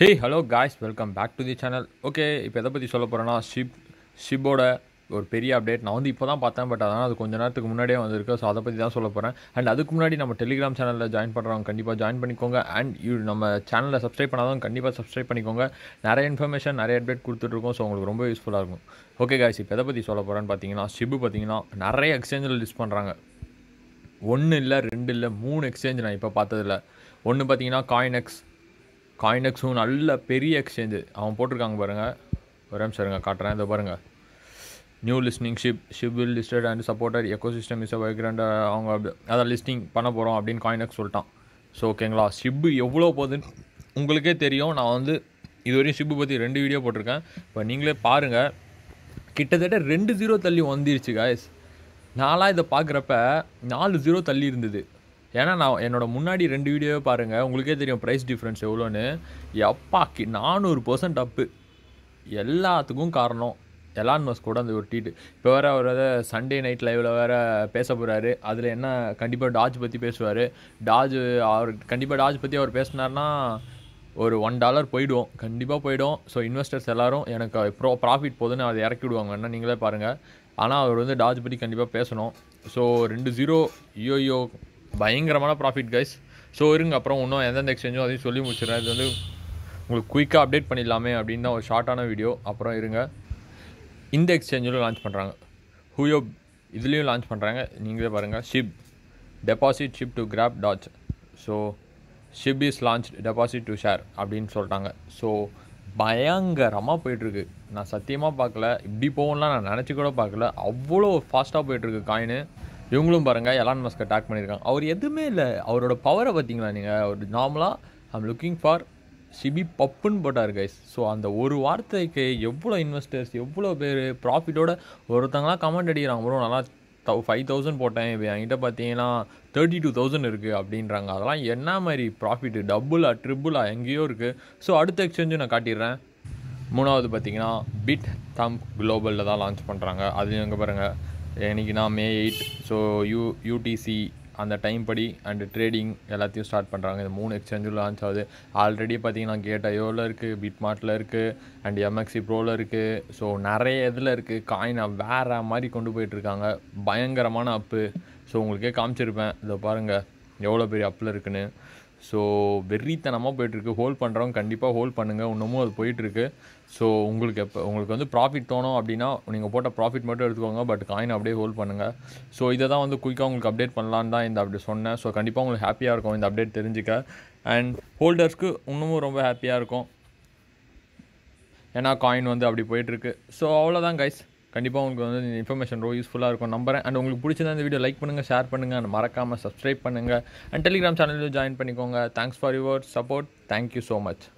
hey hello guys welcome back to the channel okay இப்போ எதை பற்றி சொல்ல போகிறேன்னா ஷிப் ஷிப்போட ஒரு பெரிய அப்டேட் நான் வந்து இப்போ தான் பார்த்தேன் பட் அதனால் அது கொஞ்சம் நேரத்துக்கு முன்னாடியே வந்திருக்கு ஸோ அதை பற்றி தான் சொல்ல போகிறேன் அண்ட் அதுக்கு முன்னாடி நம்ம டெலிகிராம் சேனலில் ஜாயின் பண்ணுறவங்க கண்டிப்பாக ஜாயின் பண்ணிக்கோங்க அண்ட் யூ நம்ம சேனலில் சப்ஸ்கிரைப் பண்ணாதவங்க கண்டிப்பாக சப்ஸ்கிரைப் பண்ணிக்கோங்க நிறைய இன்ஃபர்மேஷன் நிறைய அப்டேட் கொடுத்துட்ருக்கோம் ஸோ உங்களுக்கு ரொம்ப யூஸ்ஃபுல்லாக இருக்கும் ஓகே காய்ஸ் இப்போ எதை பற்றி சொல்ல போகிறேன்னு பார்த்தீங்கன்னா ஷிப்பு பார்த்தீங்கன்னா நிறைய எக்ஸ்சேஞ்சில் லிஸ்ட் பண்ணுறாங்க ஒன்று இல்லை ரெண்டு இல்லை மூணு எக்ஸ்சேஞ்ச் நான் இப்போ பார்த்ததில்ல ஒன்று பார்த்தீங்கன்னா காயின் எக்ஸ் காயின் நல்ல பெரிய எக்ஸ்சேஞ்சு அவன் போட்டிருக்காங்க பாருங்கள் ஒரு நிமிஷம் இருங்க காட்டுறேன் இதை பாருங்கள் new listening ship ship will listed and supporter ecosystem is vibrant அவங்க அதான் லிஸ்டிங் பண்ண போகிறோம் அப்படின்னு காயினக்ஸ் சொல்லிட்டான் ஸோ ஓகேங்களா ஷிப்பு எவ்வளோ போகுதுன்னு உங்களுக்கே தெரியும் நான் வந்து இதுவரையும் ஷிப்பு பற்றி ரெண்டு வீடியோ போட்டிருக்கேன் இப்போ நீங்களே பாருங்கள் கிட்டத்தட்ட ரெண்டு ஜீரோ தள்ளி வந்துருச்சு காய்ஸ் நான்லாம் இதை பார்க்குறப்ப நாலு ஜீரோ தள்ளி இருந்தது ஏன்னா நான் என்னோடய முன்னாடி ரெண்டு வீடியோவே பாருங்கள் உங்களுக்கே தெரியும் ப்ரைஸ் டிஃப்ரென்ஸ் எவ்வளோன்னு எப்பாக்கி நானூறு பர்சன்ட் அப்பு எல்லாத்துக்கும் காரணம் எலான் மஸ்க் கூட அந்த ஒரு டீட்டு இப்போ வேறு அவர் வேறு சண்டே நைட் லைவில் வேறு பேச போகிறாரு அதில் என்ன கண்டிப்பாக டாஜ் பற்றி பேசுவார் டாஜ் அவர் கண்டிப்பாக டாஜ் பற்றி அவர் பேசினார்னா ஒரு ஒன் டாலர் போயிடுவோம் கண்டிப்பாக போயிடும் ஸோ இன்வெஸ்டர்ஸ் எல்லோரும் எனக்கு ப்ரோ ப்ராஃபிட் போதுன்னு அதை இறக்கி என்ன நீங்களே பாருங்கள் ஆனால் அவர் வந்து டாஜ் பற்றி கண்டிப்பாக பேசணும் ஸோ ரெண்டு ஜீரோ ஐயோ பயங்கரமான ப்ராஃபிட் கைஸ் ஸோ இருங்க அப்புறம் இன்னும் எந்தெந்த எக்ஸ்சேஞ்சும் அதையும் சொல்லி முடிச்சிடுறேன் இது வந்து உங்களுக்கு குயிக்காக அப்டேட் பண்ணிடலாமே அப்படின்னு தான் ஒரு ஷார்ட்டான வீடியோ அப்புறம் இருங்க இந்த எக்ஸ்சேஞ்சிலும் லான்ச் பண்ணுறாங்க ஹூயோ இதுலேயும் லான்ச் பண்ணுறாங்க நீங்களே பாருங்கள் ship deposit ship to grab touch so ship is launch deposit to share அப்படின்னு சொல்லிட்டாங்க ஸோ பயங்கரமாக போயிட்டுருக்கு நான் சத்தியமாக பார்க்கல இப்படி போகணும்லாம் நான் நினச்சி கூட பார்க்கல அவ்வளோ ஃபாஸ்ட்டாக போயிட்டுருக்கு காயின்னு இவங்களும் பாருங்கள் எலான் மஸ்க்கை டாக் பண்ணியிருக்காங்க அவர் எதுவுமே இல்லை அவரோட பவரை பார்த்தீங்களா நீங்கள் அவர் நார்மலாக ஐம் லுக்கிங் ஃபார் சிபி பப்புன்னு போட்டார் கைஸ் ஸோ அந்த ஒரு வார்த்தைக்கு எவ்வளோ இன்வெஸ்டர்ஸ் எவ்வளோ பேர் ப்ராஃபிட்டோட ஒருத்தங்களாம் கமெண்ட் அடிக்கிறாங்க ப்ரோ நல்லா தௌ ஃபைவ் தௌசண்ட் போட்டேன் இப்போ என்கிட்ட பார்த்தீங்கன்னா தேர்ட்டி டூ தௌசண்ட் இருக்குது அப்படின்றாங்க அதெல்லாம் என்ன மாதிரி ப்ராஃபிட்டு டபுளா ட்ரிபிளா எங்கேயோ இருக்குது ஸோ அடுத்த எக்ஸ்சேஞ்சும் நான் காட்டிடுறேன் மூணாவது பார்த்தீங்கன்னா பிட் தம் குளோபலில் தான் லான்ச் பண்ணுறாங்க அது எங்கே பாருங்கள் என்றைக்குன்னா May eight so U UTC அந்த டைம் படி அண்டு ட்ரேடிங் எல்லாத்தையும் ஸ்டார்ட் பண்ணுறாங்க இந்த மூணு எக்ஸ்சேஞ்சும் லான்ச் ஆகுது ஆல்ரெடி பார்த்தீங்கன்னா கேட்டயோவில் இருக்குது பிட்மார்ட்டில் இருக்குது அண்ட் எம்எக்சி ப்ரோவில் இருக்குது ஸோ நிறைய இதில் இருக்குது காயினை வேறு மாதிரி கொண்டு போயிட்டுருக்காங்க பயங்கரமான அப்பு ஸோ உங்களுக்கே காமிச்சிருப்பேன் இதை பாருங்கள் எவ்வளோ பெரிய அப்பில் இருக்குன்னு ஸோ வெறித்தனமாக போயிட்டுருக்கு ஹோல்ட் பண்ணுறவங்க கண்டிப்பாக ஹோல்ட் பண்ணுங்கள் இன்னமும் அது போயிட்டுருக்கு ஸோ உங்களுக்கு எப்போ உங்களுக்கு வந்து ப்ராஃபிட் தோணும் அப்படின்னா நீங்கள் போட்ட ப்ராஃபிட் மட்டும் எடுத்துக்கோங்க பட் காயின் அப்படியே ஹோல்ட் பண்ணுங்கள் ஸோ இதை தான் வந்து குயிக்காக உங்களுக்கு அப்டேட் பண்ணலான்னு தான் இந்த அப்படி சொன்னேன் ஸோ கண்டிப்பாக உங்களுக்கு ஹாப்பியாக இருக்கும் இந்த அப்டேட் தெரிஞ்சுக்க அண்ட் ஹோல்டர்ஸ்க்கு இன்னமும் ரொம்ப ஹாப்பியாக இருக்கும் ஏன்னா காயின் வந்து அப்படி போயிட்டுருக்கு ஸோ அவ்வளோதான் கைஸ் கண்டிப்பாக உங்களுக்கு வந்து இந்த இன்ஃபர்மேஷன் ரொம்ப யூஸ்ஃபுல்லாக இருக்கும் நம்புறேன் அண்ட் உங்களுக்கு பிடிச்சதா இந்த வீடியோ லைக் பண்ணுங்கள் ஷேர் பண்ணுங்கள் அண்ட் மறக்காமல் சப்ஸ்கிரைப் பண்ணுங்கள் அண்ட் டெலிகிராம் சேனலில் ஜாயின் பண்ணிக்கோங்க thanks for your support thank you so much